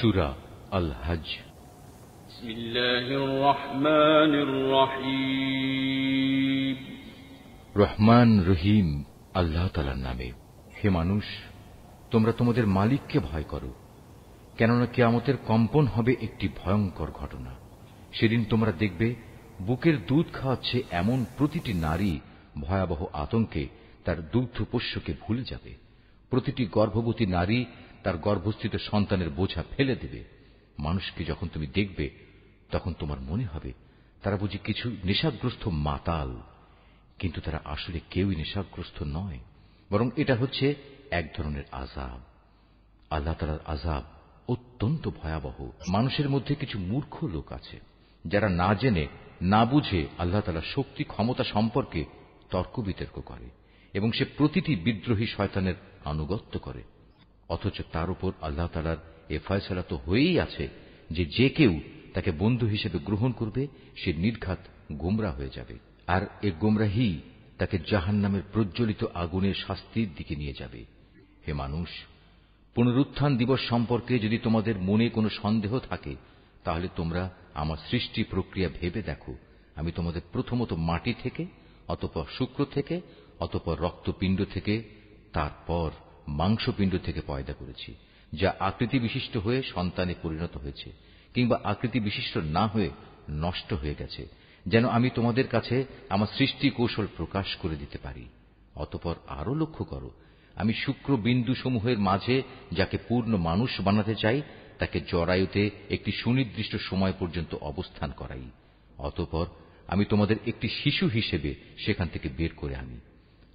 سورة الحج بسم রহমান রহিম আল্লাহ তালার নামে হে মানুষ তোমরা তোমাদের মালিককে ভয় করো কেননা কেয়ামতের কম্পন হবে একটি ভয়ঙ্কর ঘটনা সেদিন তোমরা দেখবে বুকের দুধ খাওয়াচ্ছে এমন প্রতিটি নারী ভয়াবহ আতঙ্কে তার দুগ্ধ পোষ্যকে ভুলে যাবে প্রতিটি গর্ভবতী নারী তার গর্ভস্থিত সন্তানের বোঝা ফেলে দেবে মানুষকে যখন তুমি দেখবে তখন তোমার মনে হবে তারা বুঝি কিছু নেশাগ্রস্ত মাতাল কিন্তু তারা আসলে কেউই নেশাগ্রস্ত নয় বরং এটা হচ্ছে এক ধরনের আজাব আল্লাহ তালার আজাব অত্যন্ত ভয়াবহ মানুষের মধ্যে কিছু মূর্খ লোক আছে যারা না জেনে না বুঝে আল্লাহ তালার শক্তি ক্ষমতা সম্পর্কে তর্ক বিতর্ক করে এবং সে প্রতিটি বিদ্রোহী শয়তানের আনুগত্য করে অথচ তার উপর আল্লাহ তালার এ ফয়সলা তো হয়েই আছে যে যে কেউ তাকে বন্ধু হিসেবে গ্রহণ করবে সে নির্ঘাত গোমরা হয়ে যাবে আর এ গোমরাহি তাকে জাহান নামের প্রজ্বলিত আগুনের শাস্তির দিকে নিয়ে যাবে হে মানুষ পুনরুত্থান দিবস সম্পর্কে যদি তোমাদের মনে কোনো সন্দেহ থাকে তাহলে তোমরা আমার সৃষ্টি প্রক্রিয়া ভেবে দেখো আমি তোমাদের প্রথমত মাটি থেকে অতপর শুক্র থেকে অতপর রক্তপিণ্ড থেকে তারপর মাংসপিণ্ড থেকে পয়দা করেছি যা আকৃতি বিশিষ্ট হয়ে সন্তানে পরিণত হয়েছে কিংবা আকৃতি বিশিষ্ট না হয়ে নষ্ট হয়ে গেছে যেন আমি তোমাদের কাছে আমার সৃষ্টি কৌশল প্রকাশ করে দিতে পারি অতপর আরও লক্ষ্য করো আমি শুক্র বিন্দুসমূহের মাঝে যাকে পূর্ণ মানুষ বানাতে চাই তাকে জরায়ুতে একটি সুনির্দিষ্ট সময় পর্যন্ত অবস্থান করাই অতপর আমি তোমাদের একটি শিশু হিসেবে সেখান থেকে বের করে আনি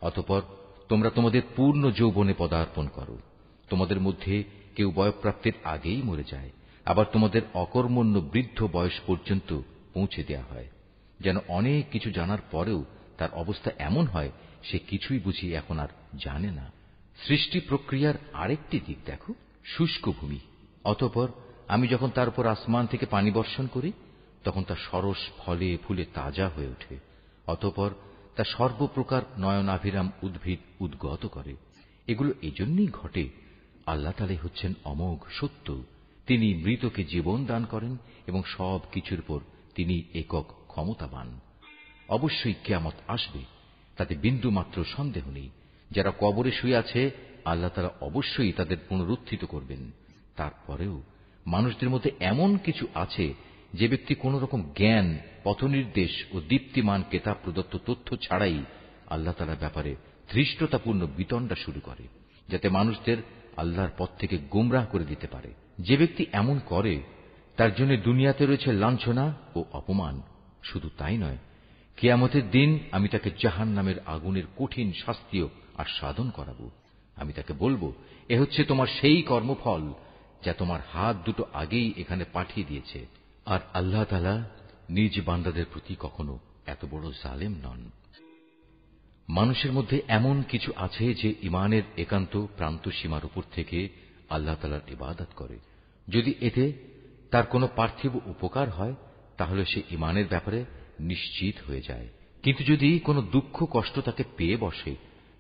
অতপর তোমরা তোমাদের পূর্ণ যৌবনে পদার্পণ করো তোমাদের মধ্যে কেউ বয়প্রাপ্তির আগেই মরে যায় আবার তোমাদের অকর্মণ্য বৃদ্ধ বয়স পর্যন্ত পৌঁছে দেওয়া হয় যেন অনেক কিছু জানার পরেও তার অবস্থা এমন হয় সে কিছুই বুঝি এখন আর জানে না সৃষ্টি প্রক্রিয়ার আরেকটি দিক দেখো শুষ্ক ভূমি অতপর আমি যখন তার উপর আসমান থেকে পানি বর্ষণ করি তখন তা সরস ফলে ফুলে তাজা হয়ে ওঠে অতপর তা সর্বপ্রকার নয়নাভিরাম উদ্ভিদ উদ্গত করে এগুলো এজন্যই ঘটে আল্লাহ তালে হচ্ছেন অমোঘ সত্য তিনি মৃতকে জীবন দান করেন এবং সব কিছুর উপর তিনি একক ক্ষমতাবান অবশ্যই কেয়ামত আসবে তাতে বিন্দু মাত্র সন্দেহ নেই যারা কবরে শুয়ে আছে আল্লাহ তারা অবশ্যই তাদের পুনরুত্থিত করবেন তারপরেও মানুষদের মধ্যে এমন কিছু আছে যে ব্যক্তি কোন রকম জ্ঞান পথনির্দেশ ও দীপ্তিমান কেতাব প্রদত্ত তথ্য ছাড়াই আল্লাহ তালার ব্যাপারে ধৃষ্টতাপূর্ণ বিতণ্ডা শুরু করে যাতে মানুষদের আল্লাহর পথ থেকে গুমরাহ করে দিতে পারে যে ব্যক্তি এমন করে তার জন্য দুনিয়াতে রয়েছে লাঞ্ছনা ও অপমান শুধু তাই নয় কেয়ামতের দিন আমি তাকে জাহান নামের আগুনের কঠিন শাস্তিও আর সাধন করাব আমি তাকে বলবো এ হচ্ছে তোমার সেই কর্মফল যা তোমার হাত দুটো আগেই এখানে পাঠিয়ে দিয়েছে আর আল্লাহ তালা নিজ বান্দাদের প্রতি কখনো এত বড় জালেম নন মানুষের মধ্যে এমন কিছু আছে যে ইমানের একান্ত প্রান্ত সীমার উপর থেকে আল্লাহ তালার ইবাদত করে যদি এতে তার কোনো পার্থিব উপকার হয় তাহলে সে ইমানের ব্যাপারে নিশ্চিত হয়ে যায় কিন্তু যদি কোনো দুঃখ কষ্ট তাকে পেয়ে বসে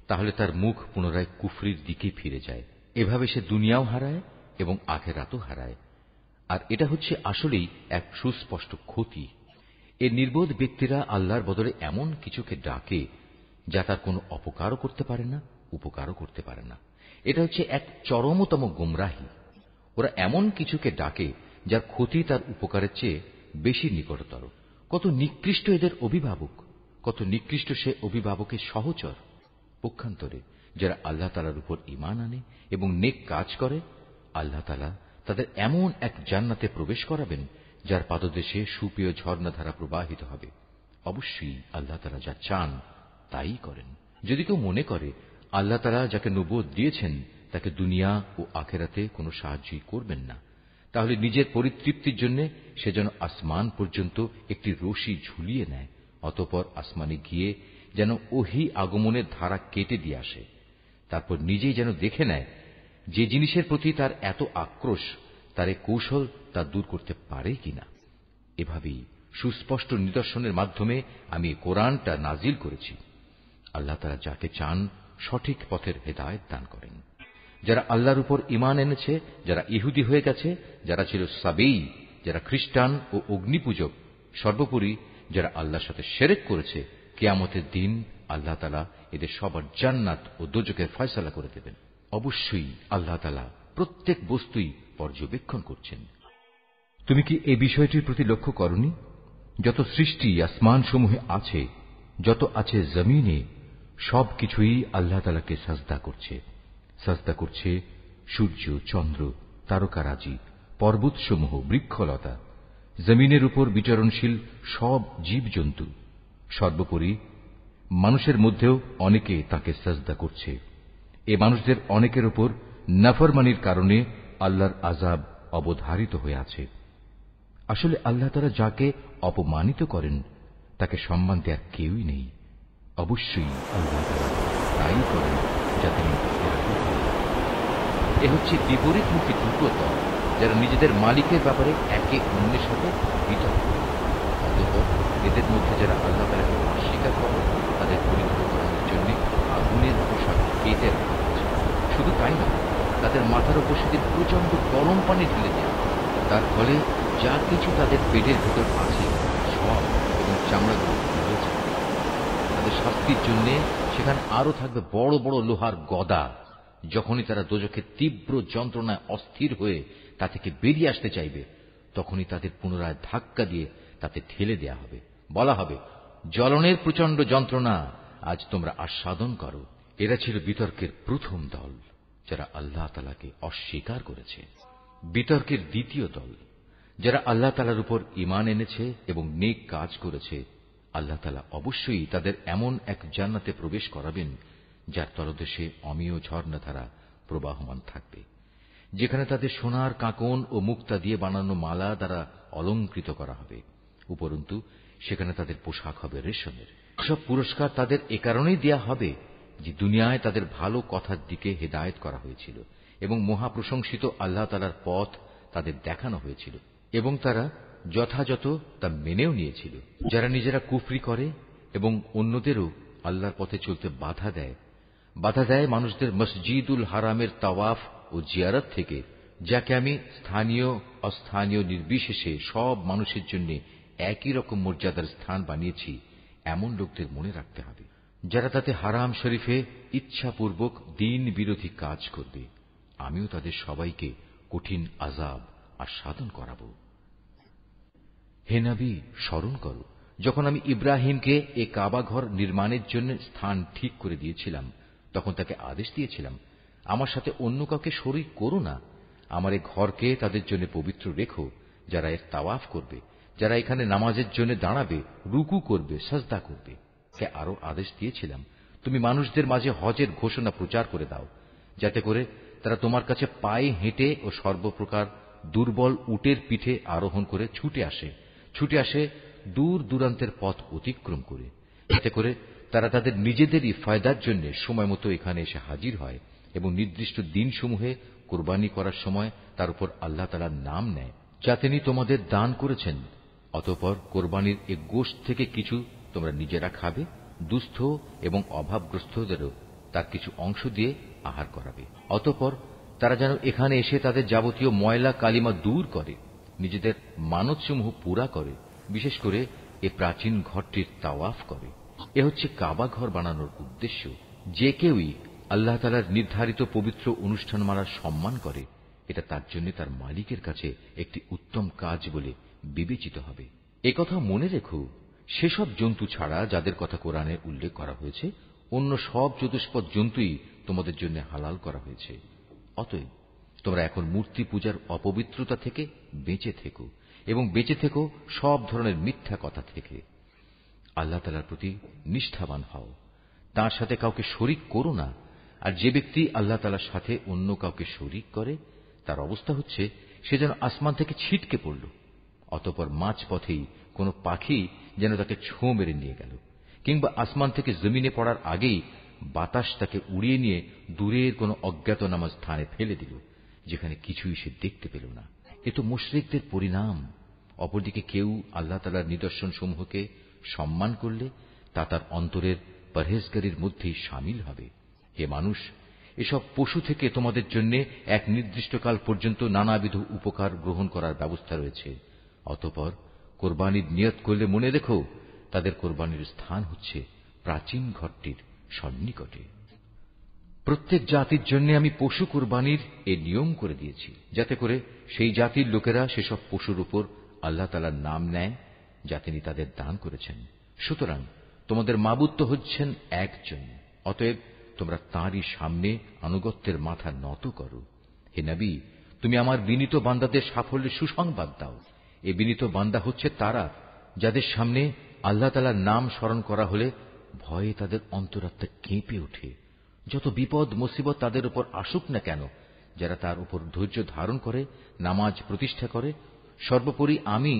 তাহলে তার মুখ পুনরায় কুফরির দিকে ফিরে যায় এভাবে সে দুনিয়াও হারায় এবং আখেরাতও হারায় আর এটা হচ্ছে আসলেই এক সুস্পষ্ট ক্ষতি এ নির্বোধ ব্যক্তিরা আল্লাহর বদলে এমন কিছুকে ডাকে যা তার কোনো অপকারও করতে পারে না উপকারও করতে পারে না এটা হচ্ছে এক চরমতম গুমরাহি ওরা এমন কিছুকে ডাকে যার ক্ষতি তার উপকারের চেয়ে বেশি নিকটতর কত নিকৃষ্ট এদের অভিভাবক কত নিকৃষ্ট সে অভিভাবকের সহচর পক্ষান্তরে যারা আল্লাহ তালার উপর ইমান আনে এবং নেক কাজ করে আল্লাহ তালা তাদের এমন এক জান্নাতে প্রবেশ করাবেন যার পাদদেশে সুপেয় ঝর্ণাধারা প্রবাহিত হবে অবশ্যই আল্লাহ তারা যা চান তাই করেন যদি কেউ মনে করে আল্লাহ তারা যাকে নবোধ দিয়েছেন তাকে দুনিয়া ও আখেরাতে কোনো সাহায্যই করবেন না তাহলে নিজের পরিতৃপ্তির জন্য সে যেন আসমান পর্যন্ত একটি রশি ঝুলিয়ে নেয় অতপর আসমানে গিয়ে যেন ওহি আগমনের ধারা কেটে দিয়ে আসে তারপর নিজেই যেন দেখে নেয় যে জিনিসের প্রতি তার এত আক্রোশ তার এ কৌশল তা দূর করতে পারে কিনা এভাবেই সুস্পষ্ট নিদর্শনের মাধ্যমে আমি কোরআনটা নাজিল করেছি আল্লাহ তারা যাকে চান সঠিক পথের হেদায়ত দান করেন যারা আল্লাহর উপর ইমান এনেছে যারা ইহুদি হয়ে গেছে যারা ছিল সাবেই যারা খ্রিস্টান ও অগ্নিপূজক সর্বোপরি যারা আল্লাহর সাথে সেরেক করেছে কেয়ামতের দিন আল্লাহ তালা এদের সবার জান্নাত ও দোজকের ফয়সলা করে দেবেন অবশ্যই আল্লাহ তালা প্রত্যেক বস্তুই পর্যবেক্ষণ করছেন তুমি কি এই বিষয়টির প্রতি লক্ষ্য করনি যত সৃষ্টি আসমান সমূহে আছে যত আছে জমিনে সব কিছুই আল্লাহ তালাকে সাজদা করছে সাজদা করছে সূর্য চন্দ্র তারকারাজি পর্বতসমূহ বৃক্ষলতা জমিনের উপর বিচরণশীল সব জীবজন্তু সর্বোপরি মানুষের মধ্যেও অনেকে তাকে সাজদা করছে এ মানুষদের অনেকের উপর নাফরমানির কারণে আল্লাহর আজাব অবধারিত হয়ে আছে আসলে আল্লাহ তারা যাকে অপমানিত করেন তাকে সম্মান দেওয়ার কেউই নেই অবশ্যই আল্লাহ তারা তাই করেন যা তিনি এ হচ্ছে বিপরীতমুখী দুটো দল যারা নিজেদের মালিকের ব্যাপারে একে অন্যের সাথে বিতর্ক এদের মধ্যে যারা আল্লাহ তালাকে অস্বীকার করে তাদের পরীক্ষা করানোর জন্য আগুনের পোশাক কেটে রাখা শুধু তাই নয় তাদের মাথার উপর সেদিন প্রচণ্ড গরম পানি ঢেলে দেয় তার ফলে যা কিছু তাদের পেটের ভেতর আছে সব এবং চামড়া হয়েছে তাদের শাস্তির জন্য সেখানে আরও থাকবে বড় বড় লোহার গদা যখনই তারা দোজখে তীব্র যন্ত্রণায় অস্থির হয়ে তা থেকে বেরিয়ে আসতে চাইবে তখনই তাদের পুনরায় ধাক্কা দিয়ে তাতে ঠেলে দেয়া হবে বলা হবে জ্বলনের প্রচণ্ড যন্ত্রণা আজ তোমরা আস্বাদন করো এরা ছিল বিতর্কের প্রথম দল যারা আল্লাহ তালাকে অস্বীকার করেছে বিতর্কের দ্বিতীয় দল যারা আল্লাহ তালার উপর ইমান এনেছে এবং নেক কাজ করেছে আল্লাহ তালা অবশ্যই তাদের এমন এক জান্নাতে প্রবেশ করাবেন যার তলদেশে অমীয় ঝর্ণাধারা প্রবাহমান থাকবে যেখানে তাদের সোনার কাঁকন ও মুক্তা দিয়ে বানানো মালা দ্বারা অলঙ্কৃত করা হবে উপরন্তু সেখানে তাদের পোশাক হবে রেশনের সব পুরস্কার তাদের এ কারণেই দেওয়া হবে যে দুনিয়ায় তাদের ভালো কথার দিকে হেদায়ত করা হয়েছিল এবং মহাপ্রশংসিত আল্লাহ তালার পথ তাদের দেখানো হয়েছিল এবং তারা যথাযথ তা মেনেও নিয়েছিল যারা নিজেরা কুফরি করে এবং অন্যদেরও আল্লাহর পথে চলতে বাধা দেয় বাধা দেয় মানুষদের মসজিদুল হারামের তাওয়াফ ও জিয়ারত থেকে যাকে আমি স্থানীয় অস্থানীয় নির্বিশেষে সব মানুষের জন্য একই রকম মর্যাদার স্থান বানিয়েছি এমন লোকদের মনে রাখতে হবে যারা তাতে হারাম শরীফে ইচ্ছাপূর্বক দিন বিরোধী কাজ করবে আমিও তাদের সবাইকে কঠিন আজাব আর সাধন করাব হেনাবি স্মরণ কর যখন আমি ইব্রাহিমকে এ কাবাঘর নির্মাণের জন্য স্থান ঠিক করে দিয়েছিলাম তখন তাকে আদেশ দিয়েছিলাম আমার সাথে অন্য কাউকে শরীর করো না আমার এ ঘরকে তাদের জন্য পবিত্র রেখো যারা এর তাওয়াফ করবে যারা এখানে নামাজের জন্য দাঁড়াবে রুকু করবে সাজদা করবে কে আরো আদেশ দিয়েছিলাম তুমি মানুষদের মাঝে হজের ঘোষণা প্রচার করে দাও যাতে করে তারা তোমার কাছে পায়ে হেঁটে ও সর্বপ্রকার দুর্বল উটের পিঠে আরোহণ করে ছুটে আসে ছুটে আসে দূর দূরান্তের পথ অতিক্রম করে যাতে করে তারা তাদের নিজেদেরই ফায়দার জন্য সময় মতো এখানে এসে হাজির হয় এবং নির্দিষ্ট দিনসমূহে কোরবানি করার সময় তার উপর আল্লাহ তালার নাম নেয় যা তিনি তোমাদের দান করেছেন অতপর কোরবানির এ গোষ্ঠ থেকে কিছু তোমরা নিজেরা খাবে দুস্থ এবং অভাবগ্রস্তদেরও তার কিছু অংশ দিয়ে আহার করাবে অতঃপর তারা যেন এখানে এসে তাদের যাবতীয় ময়লা কালিমা দূর করে নিজেদের মানবসমূহ পুরা করে বিশেষ করে এ প্রাচীন ঘরটির তাওয়াফ করে এ হচ্ছে কাবা ঘর বানানোর উদ্দেশ্য যে কেউই আল্লাহ তালার নির্ধারিত পবিত্র অনুষ্ঠান মালার সম্মান করে এটা তার জন্য তার মালিকের কাছে একটি উত্তম কাজ বলে বিবেচিত হবে একথা মনে রেখো সেসব জন্তু ছাড়া যাদের কথা কোরআনে উল্লেখ করা হয়েছে অন্য সব চতুষ্পদ জন্তুই তোমাদের জন্য হালাল করা হয়েছে অতএব তোমরা এখন মূর্তি পূজার অপবিত্রতা থেকে বেঁচে থেকো এবং বেঁচে থেকো সব ধরনের মিথ্যা কথা থেকে আল্লাহ তালার প্রতি নিষ্ঠাবান হও তার সাথে কাউকে শরিক করো না আর যে ব্যক্তি আল্লাহ তালার সাথে অন্য কাউকে শরিক করে তার অবস্থা হচ্ছে সে যেন আসমান থেকে ছিটকে পড়ল অতপর মাঝ পথেই কোন পাখি যেন তাকে ছোঁ মেরে নিয়ে গেল কিংবা আসমান থেকে জমিনে পড়ার আগেই বাতাস তাকে উড়িয়ে নিয়ে দূরের কোনো নামাজ স্থানে ফেলে দিল যেখানে কিছুই সে দেখতে পেল না এ তো মুশ্রিকদের পরিণাম অপরদিকে কেউ আল্লাহ তালার নিদর্শন সমূহকে সম্মান করলে তা তার অন্তরের পরহেজগারির মধ্যেই সামিল হবে হে মানুষ এসব পশু থেকে তোমাদের জন্য এক নির্দিষ্টকাল পর্যন্ত নানাবিধ উপকার গ্রহণ করার ব্যবস্থা রয়েছে অতপর কোরবানির নিয়ত করলে মনে রেখো তাদের কোরবানির স্থান হচ্ছে প্রাচীন ঘরটির সন্নিকটে প্রত্যেক জাতির জন্য আমি পশু কোরবানির এ নিয়ম করে দিয়েছি যাতে করে সেই জাতির লোকেরা সেসব পশুর উপর আল্লাহ তালার নাম নেয় যা তিনি তাদের দান করেছেন সুতরাং তোমাদের মাবুদ হচ্ছেন একজন অতএব তোমরা তাঁরই সামনে আনুগত্যের মাথা নত করো হে নবী তুমি আমার বিনীত বান্দাদের সাফল্যের সুসংবাদ দাও এ বিনীত বান্দা হচ্ছে তারা যাদের সামনে আল্লাহ তালার নাম স্মরণ করা হলে ভয়ে তাদের অন্তরাত্মা কেঁপে উঠে যত বিপদ মুসিবত তাদের উপর আসুক না কেন যারা তার উপর ধৈর্য ধারণ করে নামাজ প্রতিষ্ঠা করে সর্বোপরি আমি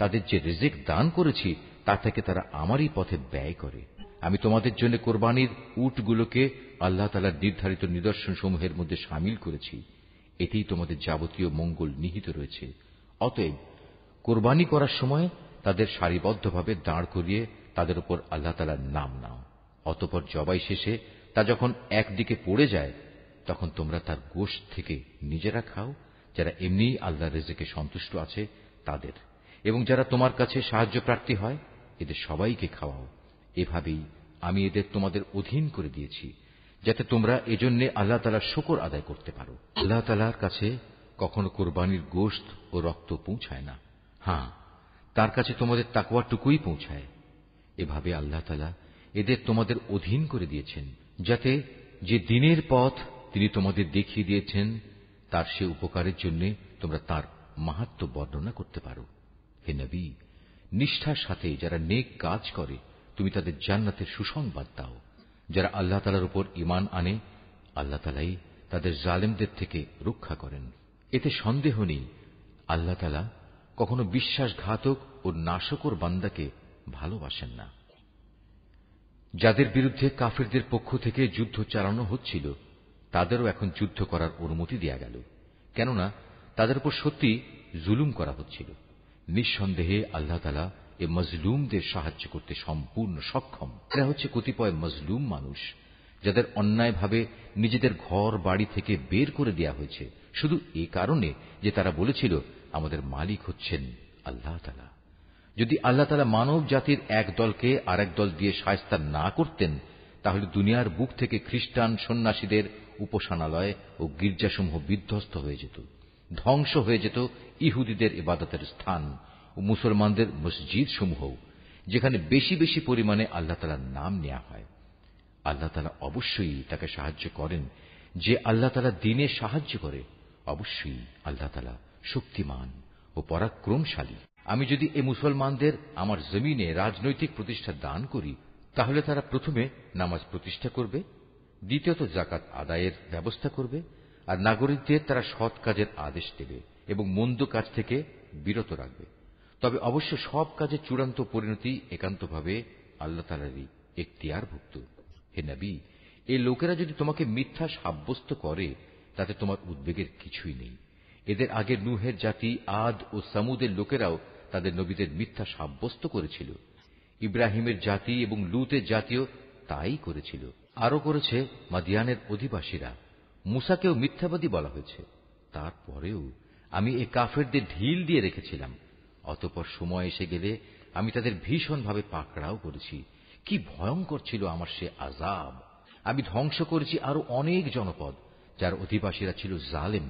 তাদের যে রেজেক দান করেছি তা থেকে তারা আমারই পথে ব্যয় করে আমি তোমাদের জন্য কোরবানির উটগুলোকে আল্লাহ তালার নির্ধারিত নিদর্শন সমূহের মধ্যে সামিল করেছি এতেই তোমাদের যাবতীয় মঙ্গল নিহিত রয়েছে অতএব কোরবানি করার সময় তাদের সারিবদ্ধভাবে দাঁড় করিয়ে তাদের উপর আল্লাহ তালার নাম নাও অতপর জবাই শেষে তা যখন একদিকে পড়ে যায় তখন তোমরা তার গোশ থেকে নিজেরা খাও যারা এমনি আল্লাহ রেজেকে সন্তুষ্ট আছে তাদের এবং যারা তোমার কাছে সাহায্য প্রার্থী হয় এদের সবাইকে খাওয়াও এভাবেই আমি এদের তোমাদের অধীন করে দিয়েছি যাতে তোমরা এজন্যে আল্লাহ তালার শকর আদায় করতে পারো আল্লাহ তালার কাছে কখনো কোরবানির গোশত ও রক্ত পৌঁছায় না হ্যাঁ তার কাছে তোমাদের তাকুয়াটুকুই পৌঁছায় এভাবে আল্লাহ তালা এদের তোমাদের অধীন করে দিয়েছেন যাতে যে দিনের পথ তিনি তোমাদের দেখিয়ে দিয়েছেন তার সে উপকারের জন্য তোমরা তার মাহাত্ম বর্ণনা করতে পারো হে নবী নিষ্ঠার সাথে যারা নেক কাজ করে তুমি তাদের জান্নাতের সুসংবাদ দাও যারা আল্লাহ তালার উপর ইমান আনে আল্লাহ তালাই তাদের জালেমদের থেকে রক্ষা করেন এতে সন্দেহ নেই আল্লাহ তালা কখনো বিশ্বাসঘাতক ও নাশকর বান্দাকে ভালোবাসেন না যাদের বিরুদ্ধে কাফিরদের পক্ষ থেকে যুদ্ধ চালানো হচ্ছিল তাদেরও এখন যুদ্ধ করার অনুমতি দেয়া গেল কেননা তাদের উপর সত্যি জুলুম করা হচ্ছিল নিঃসন্দেহে আল্লাহ তালা এ মজলুমদের সাহায্য করতে সম্পূর্ণ সক্ষম এরা হচ্ছে কতিপয় মজলুম মানুষ যাদের অন্যায়ভাবে নিজেদের ঘর বাড়ি থেকে বের করে দেয়া হয়েছে শুধু এ কারণে যে তারা বলেছিল আমাদের মালিক হচ্ছেন আল্লাহ তালা যদি আল্লাহ তালা মানব জাতির এক দলকে আর দল দিয়ে সায়স্তা না করতেন তাহলে দুনিয়ার বুক থেকে খ্রিস্টান সন্ন্যাসীদের উপাসনালয় ও গির্জাসমূহ বিধ্বস্ত হয়ে যেত ধ্বংস হয়ে যেত ইহুদিদের ইবাদতের স্থান ও মুসলমানদের মসজিদ সমূহ যেখানে বেশি বেশি পরিমাণে আল্লাহ তালার নাম নেওয়া হয় আল্লাহ তালা অবশ্যই তাকে সাহায্য করেন যে আল্লাহ তালা দিনে সাহায্য করে অবশ্যই আল্লাহ তালা শক্তিমান ও পরাক্রমশালী আমি যদি এ মুসলমানদের আমার জমিনে রাজনৈতিক প্রতিষ্ঠা দান করি তাহলে তারা প্রথমে নামাজ প্রতিষ্ঠা করবে দ্বিতীয়ত জাকাত আদায়ের ব্যবস্থা করবে আর নাগরিকদের তারা সৎ কাজের আদেশ দেবে এবং মন্দ কাজ থেকে বিরত রাখবে তবে অবশ্য সব কাজে চূড়ান্ত পরিণতি একান্তভাবে আল্লাহ তালারই এখতিয়ারভুক্ত হে নবী এ লোকেরা যদি তোমাকে মিথ্যা সাব্যস্ত করে তাতে তোমার উদ্বেগের কিছুই নেই এদের আগে নুহের জাতি আদ ও সামুদের লোকেরাও তাদের নবীদের মিথ্যা সাব্যস্ত করেছিল ইব্রাহিমের জাতি এবং লুতের জাতীয় তাই করেছিল আরও করেছে মাদিয়ানের অধিবাসীরা মুসাকেও মিথ্যাবাদী বলা হয়েছে তারপরেও আমি এ কাফেরদের ঢিল দিয়ে রেখেছিলাম অতপর সময় এসে গেলে আমি তাদের ভীষণভাবে পাকড়াও করেছি কি ভয়ঙ্কর ছিল আমার সে আজাব আমি ধ্বংস করেছি আরো অনেক জনপদ যার অধিবাসীরা ছিল জালেম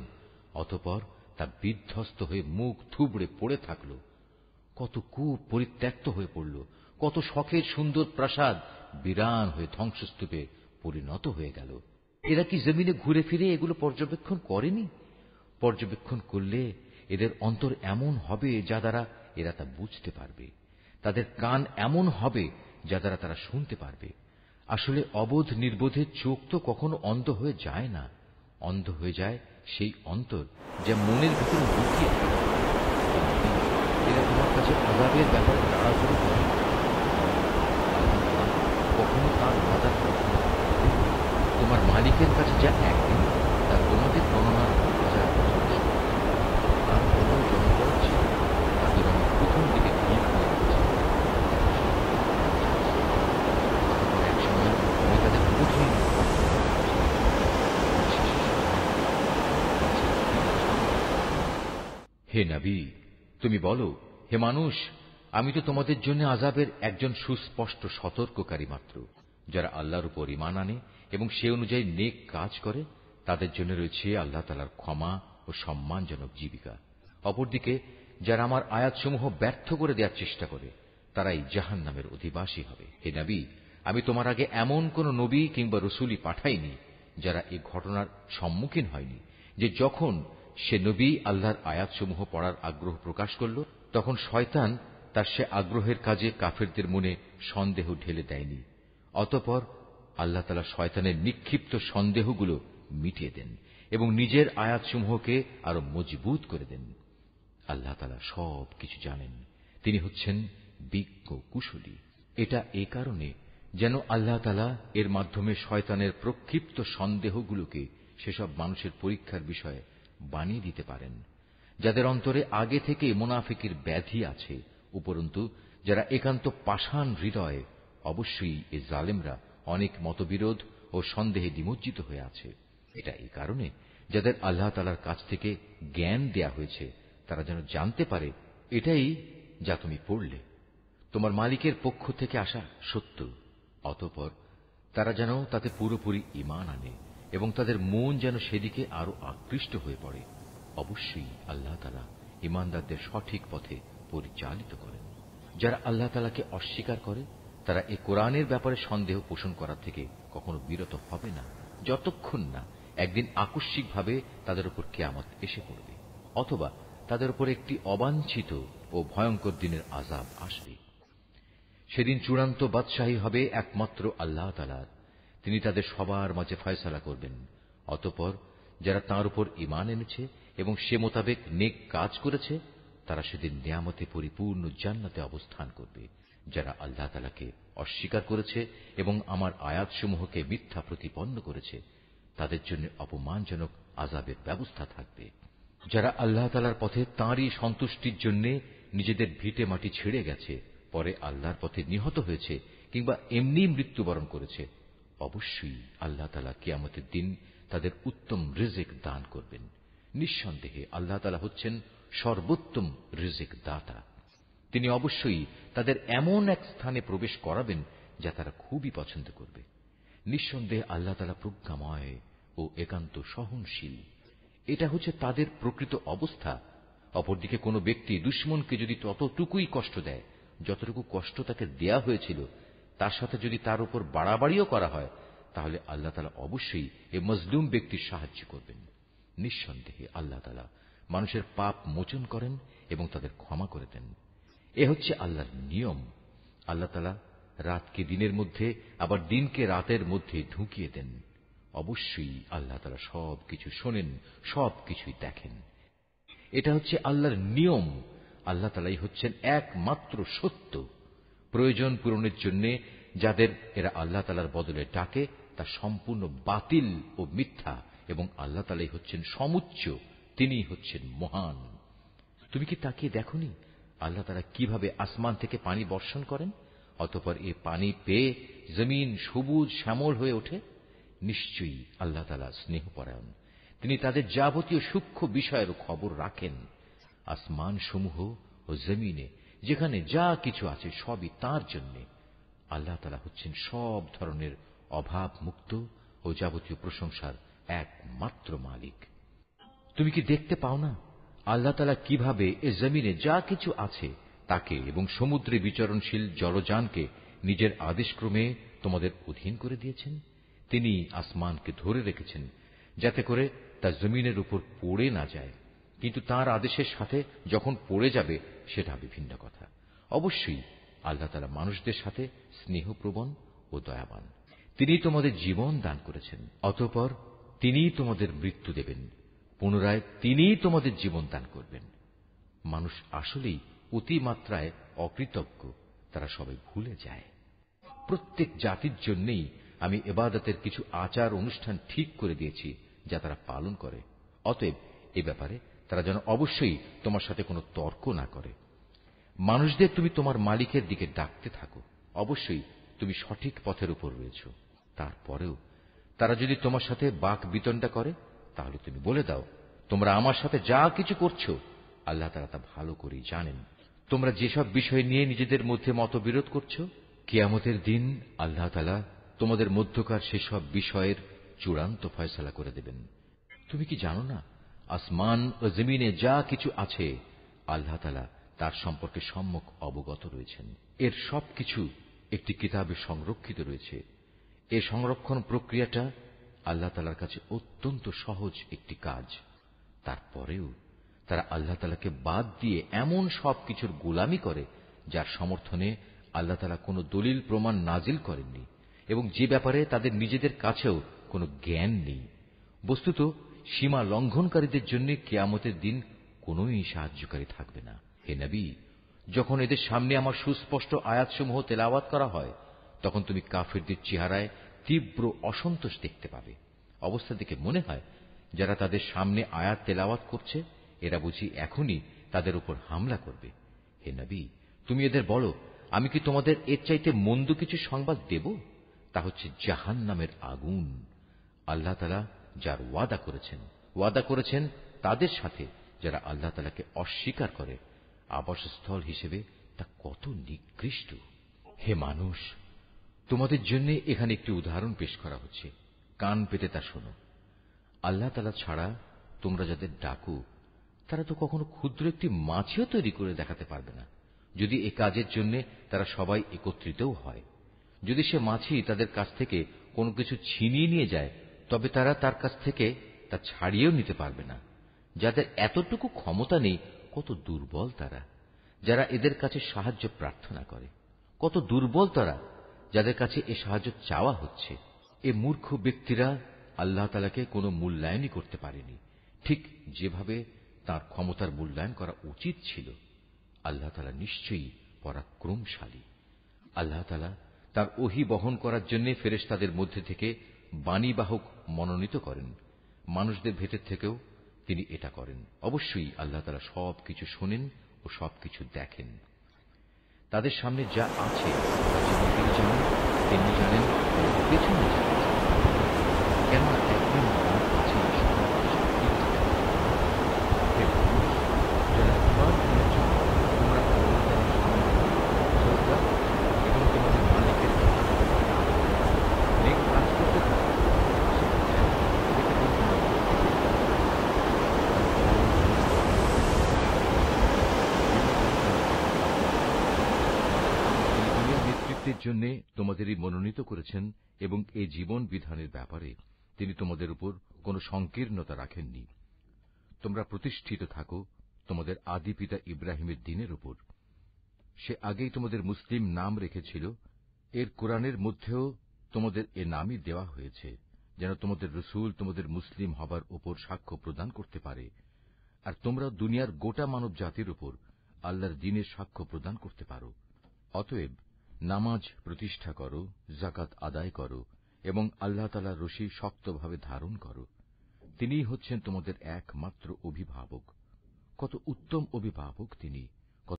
অতপর তা বিধ্বস্ত হয়ে মুখ থুবড়ে পড়ে থাকল কত কূপ পরিত্যক্ত হয়ে পড়ল কত শখের সুন্দর প্রাসাদ বিরান হয়ে ধ্বংসস্তূপে পরিণত হয়ে গেল এরা কি জমিনে ঘুরে ফিরে এগুলো পর্যবেক্ষণ করেনি পর্যবেক্ষণ করলে এদের অন্তর এমন হবে যা দ্বারা এরা তা বুঝতে পারবে তাদের কান এমন হবে যা দ্বারা তারা শুনতে পারবে আসলে অবোধ নির্বোধের চোখ তো কখনো অন্ধ হয়ে যায় না অন্ধ হয়ে যায় সেই অন্তর যা মনের ভিতরে লুকিয়ে এরা তোমার কাছে আজাবের ব্যাপারে তাড়াতাড়ি করে কখনো তার মাদার তোমার মালিকের কাছে যা একদিন হে নবী তুমি বলো হে মানুষ আমি তো তোমাদের জন্য আজাবের একজন সুস্পষ্ট সতর্ককারী মাত্র যারা আল্লাহর উপর ইমান আনে এবং সে অনুযায়ী নেক কাজ করে তাদের জন্য রয়েছে আল্লাহ তালার ক্ষমা ও সম্মানজনক জীবিকা অপরদিকে যারা আমার আয়াতসমূহ ব্যর্থ করে দেওয়ার চেষ্টা করে তারাই জাহান নামের অধিবাসী হবে হে নবী আমি তোমার আগে এমন কোন নবী কিংবা রসুলি পাঠাইনি যারা এই ঘটনার সম্মুখীন হয়নি যে যখন সে নবী আল্লাহর আয়াতসমূহ পড়ার আগ্রহ প্রকাশ করল তখন শয়তান তার সে আগ্রহের কাজে কাফেরদের মনে সন্দেহ ঢেলে দেয়নি অতপর আল্লাহ তালা শয়তানের নিক্ষিপ্ত সন্দেহগুলো মিটিয়ে দেন এবং নিজের আয়াতসমূহকে আরো মজবুত করে দেন আল্লাহ তালা সব কিছু জানেন তিনি হচ্ছেন বিজ্ঞ কুশলী এটা এ কারণে যেন আল্লাহ তালা এর মাধ্যমে শয়তানের প্রক্ষিপ্ত সন্দেহগুলোকে সেসব মানুষের পরীক্ষার বিষয়ে বানিয়ে দিতে পারেন যাদের অন্তরে আগে থেকে মোনাফিকের ব্যাধি আছে উপরন্তু যারা একান্ত পাষাণ হৃদয়ে অবশ্যই এ জালেমরা অনেক মতবিরোধ ও সন্দেহে নিমজ্জিত হয়ে আছে এটা এই কারণে যাদের আল্লাহ তালার কাছ থেকে জ্ঞান দেয়া হয়েছে তারা যেন জানতে পারে এটাই যা তুমি পড়লে তোমার মালিকের পক্ষ থেকে আসা সত্য অতপর তারা যেন তাতে পুরোপুরি ইমান আনে এবং তাদের মন যেন সেদিকে আরো আকৃষ্ট হয়ে পড়ে অবশ্যই আল্লাহ তালা ইমানদারদের সঠিক পথে পরিচালিত করেন যারা আল্লাহ তালাকে অস্বীকার করে তারা এ কোরআনের ব্যাপারে সন্দেহ পোষণ করার থেকে কখনো বিরত হবে না যতক্ষণ না একদিন আকস্মিকভাবে তাদের উপর কেয়ামত এসে পড়বে অথবা তাদের উপর একটি অবাঞ্ছিত ও ভয়ঙ্কর দিনের আজাব আসবে সেদিন চূড়ান্ত বাদশাহী হবে একমাত্র আল্লাহ তালার তিনি তাদের সবার মাঝে ফয়সালা করবেন অতপর যারা তাঁর উপর ইমান এনেছে এবং সে মোতাবেক নেক কাজ করেছে তারা সেদিন নিয়ামতে পরিপূর্ণ জান্নাতে অবস্থান করবে যারা আল্লাহ তালাকে অস্বীকার করেছে এবং আমার আয়াতসমূহকে মিথ্যা প্রতিপন্ন করেছে তাদের জন্য অপমানজনক আজাবের ব্যবস্থা থাকবে যারা আল্লাহ তালার পথে তাঁরই সন্তুষ্টির জন্য নিজেদের ভিটে মাটি ছেড়ে গেছে পরে আল্লাহর পথে নিহত হয়েছে কিংবা এমনি মৃত্যুবরণ করেছে অবশ্যই আল্লাহ তালা কিয়ামতের দিন তাদের উত্তম রিজেক দান করবেন নিঃসন্দেহে আল্লাহ তালা হচ্ছেন সর্বোত্তম রিজেক দাতা তিনি অবশ্যই তাদের এমন এক স্থানে প্রবেশ করাবেন যা তারা খুবই পছন্দ করবে নিঃসন্দেহে আল্লাহ তালা প্রজ্ঞাময় ও একান্ত সহনশীল এটা হচ্ছে তাদের প্রকৃত অবস্থা অপরদিকে কোনো ব্যক্তি দুশ্মনকে যদি ততটুকুই কষ্ট দেয় যতটুকু কষ্ট তাকে দেয়া হয়েছিল তার সাথে যদি তার উপর বাড়াবাড়িও করা হয় তাহলে আল্লাহ তালা অবশ্যই এ মজলুম ব্যক্তির সাহায্য করবেন নিঃসন্দেহে আল্লাহ তালা মানুষের পাপ মোচন করেন এবং তাদের ক্ষমা করে দেন এ হচ্ছে আল্লাহর নিয়ম আল্লাহ তালা রাতকে দিনের মধ্যে আবার দিনকে রাতের মধ্যে ঢুকিয়ে দেন অবশ্যই আল্লাহ তালা সব কিছু শোনেন সব কিছুই দেখেন এটা হচ্ছে আল্লাহর নিয়ম আল্লাহ তালাই হচ্ছেন একমাত্র সত্য প্রয়োজন পূরণের জন্য যাদের এরা আল্লাহ তালার বদলে ডাকে তা সম্পূর্ণ বাতিল ও মিথ্যা এবং আল্লাহ তালাই হচ্ছেন সমুচ্চ তিনি হচ্ছেন মহান তুমি কি তাকিয়ে দেখনি আল্লাহ তারা কিভাবে আসমান থেকে পানি বর্ষণ করেন অতপর এ পানি পেয়ে জমিন সবুজ শ্যামল হয়ে ওঠে নিশ্চয়ই আল্লাহ তালা স্নেহপরায়ণ তিনি তাদের যাবতীয় সূক্ষ্ম বিষয়ের খবর রাখেন আসমান সমূহ ও জমিনে যেখানে যা কিছু আছে সবই তার জন্য আল্লাহ তালা হচ্ছেন সব ধরনের অভাব মুক্ত ও যাবতীয় প্রশংসার একমাত্র মালিক তুমি কি দেখতে পাও না আল্লাহ তালা কিভাবে এ জমিনে যা কিছু আছে তাকে এবং সমুদ্রে বিচরণশীল জলযানকে নিজের আদেশক্রমে তোমাদের অধীন করে দিয়েছেন তিনি আসমানকে ধরে রেখেছেন যাতে করে তা জমিনের উপর পড়ে না যায় কিন্তু তার আদেশের সাথে যখন পড়ে যাবে সেটা বিভিন্ন কথা অবশ্যই আল্লাহ তালা মানুষদের সাথে স্নেহপ্রবণ ও দয়াবান তিনি তোমাদের জীবন দান করেছেন অতঃপর তিনি তোমাদের মৃত্যু দেবেন পুনরায় তিনি তোমাদের জীবন দান করবেন মানুষ আসলেই অতিমাত্রায় অকৃতজ্ঞ তারা সবাই ভুলে যায় প্রত্যেক জাতির জন্যেই আমি এবাদতের কিছু আচার অনুষ্ঠান ঠিক করে দিয়েছি যা তারা পালন করে অতএব এ ব্যাপারে তারা যেন অবশ্যই তোমার সাথে কোনো তর্ক না করে মানুষদের তুমি তোমার মালিকের দিকে ডাকতে থাকো অবশ্যই তুমি সঠিক পথের উপর রয়েছ তারপরেও তারা যদি তোমার সাথে বাক বিতণ্ডা করে তাহলে তুমি বলে দাও তোমরা আমার সাথে যা কিছু করছো আল্লাহ তারা তা ভালো করেই জানেন তোমরা যেসব বিষয় নিয়ে নিজেদের মধ্যে মতবিরোধ করছো কেয়ামতের দিন আল্লাহ তালা তোমাদের মধ্যকার সেসব বিষয়ের চূড়ান্ত ফয়সলা করে দেবেন তুমি কি জানো না আসমান ও জমিনে যা কিছু আছে আল্লাহ তালা তার সম্পর্কে সম্মুখ অবগত রয়েছেন এর সবকিছু একটি কিতাবে সংরক্ষিত রয়েছে এ সংরক্ষণ প্রক্রিয়াটা আল্লাহ তালার কাছে অত্যন্ত সহজ একটি কাজ তারপরেও তারা আল্লাহ তালাকে বাদ দিয়ে এমন সবকিছুর গোলামি করে যার সমর্থনে আল্লাহ তালা কোনো দলিল প্রমাণ নাজিল করেননি এবং যে ব্যাপারে তাদের নিজেদের কাছেও কোনো জ্ঞান নেই বস্তুত সীমা লঙ্ঘনকারীদের জন্য কেয়ামতের দিন কোন সাহায্যকারী থাকবে না হে নবী যখন এদের সামনে আমার সুস্পষ্ট আয়াতসমূহ তেলাওয়াত করা হয় তখন তুমি কাফেরদের চেহারায় তীব্র অসন্তোষ দেখতে পাবে অবস্থা দেখে মনে হয় যারা তাদের সামনে আয়াত তেলাওয়াত করছে এরা বুঝি এখনই তাদের উপর হামলা করবে হে নবী তুমি এদের বলো আমি কি তোমাদের এর চাইতে মন্দ কিছু সংবাদ দেব তা হচ্ছে জাহান নামের আগুন আল্লাহ তালা যার ওয়াদা করেছেন ওয়াদা করেছেন তাদের সাথে যারা আল্লাহ তালাকে অস্বীকার করে আবাসস্থল হিসেবে তা কত নিকৃষ্ট হে মানুষ তোমাদের জন্য এখানে একটি উদাহরণ পেশ করা হচ্ছে কান পেতে তা শোনো আল্লাহ তালা ছাড়া তোমরা যাদের ডাকু তারা তো কখনো ক্ষুদ্র একটি মাছিও তৈরি করে দেখাতে পারবে না যদি এ কাজের জন্য তারা সবাই একত্রিতও হয় যদি সে মাছি তাদের কাছ থেকে কোনো কিছু ছিনিয়ে নিয়ে যায় তবে তারা তার কাছ থেকে তা ছাড়িয়েও নিতে পারবে না যাদের এতটুকু ক্ষমতা নেই কত দুর্বল তারা যারা এদের কাছে সাহায্য প্রার্থনা করে কত দুর্বল তারা যাদের কাছে এ সাহায্য চাওয়া হচ্ছে এ মূর্খ ব্যক্তিরা আল্লাহ তালাকে কোনো মূল্যায়নই করতে পারেনি ঠিক যেভাবে তার ক্ষমতার মূল্যায়ন করা উচিত ছিল আল্লাহ তালা নিশ্চয়ই পরাক্রমশালী আল্লাহ তালা তার ওহি বহন করার জন্য ফেরেস্তাদের মধ্যে থেকে বাণীবাহক মনোনীত করেন মানুষদের ভেতর থেকেও তিনি এটা করেন অবশ্যই আল্লাহ তারা সবকিছু শোনেন ও সবকিছু দেখেন তাদের সামনে যা আছে তিনি জানেন তিনি জানেন পেছনে যা আছে কেননা মুক্তির জন্য তোমাদেরই মনোনীত করেছেন এবং এই জীবন বিধানের ব্যাপারে তিনি তোমাদের উপর কোন সংকীর্ণতা রাখেননি তোমরা প্রতিষ্ঠিত থাকো তোমাদের আদি পিতা ইব্রাহিমের দিনের উপর সে আগেই তোমাদের মুসলিম নাম রেখেছিল এর কোরআনের মধ্যেও তোমাদের এ নামই দেওয়া হয়েছে যেন তোমাদের রসুল তোমাদের মুসলিম হবার উপর সাক্ষ্য প্রদান করতে পারে আর তোমরা দুনিয়ার গোটা মানব জাতির উপর আল্লাহর দিনের সাক্ষ্য প্রদান করতে পারো অতএব নামাজ প্রতিষ্ঠা করো জাকাত আদায় করো এবং আল্লাহ তালা রশি শক্তভাবে ধারণ করো তিনিই হচ্ছেন তোমাদের একমাত্র অভিভাবক কত উত্তম অভিভাবক তিনি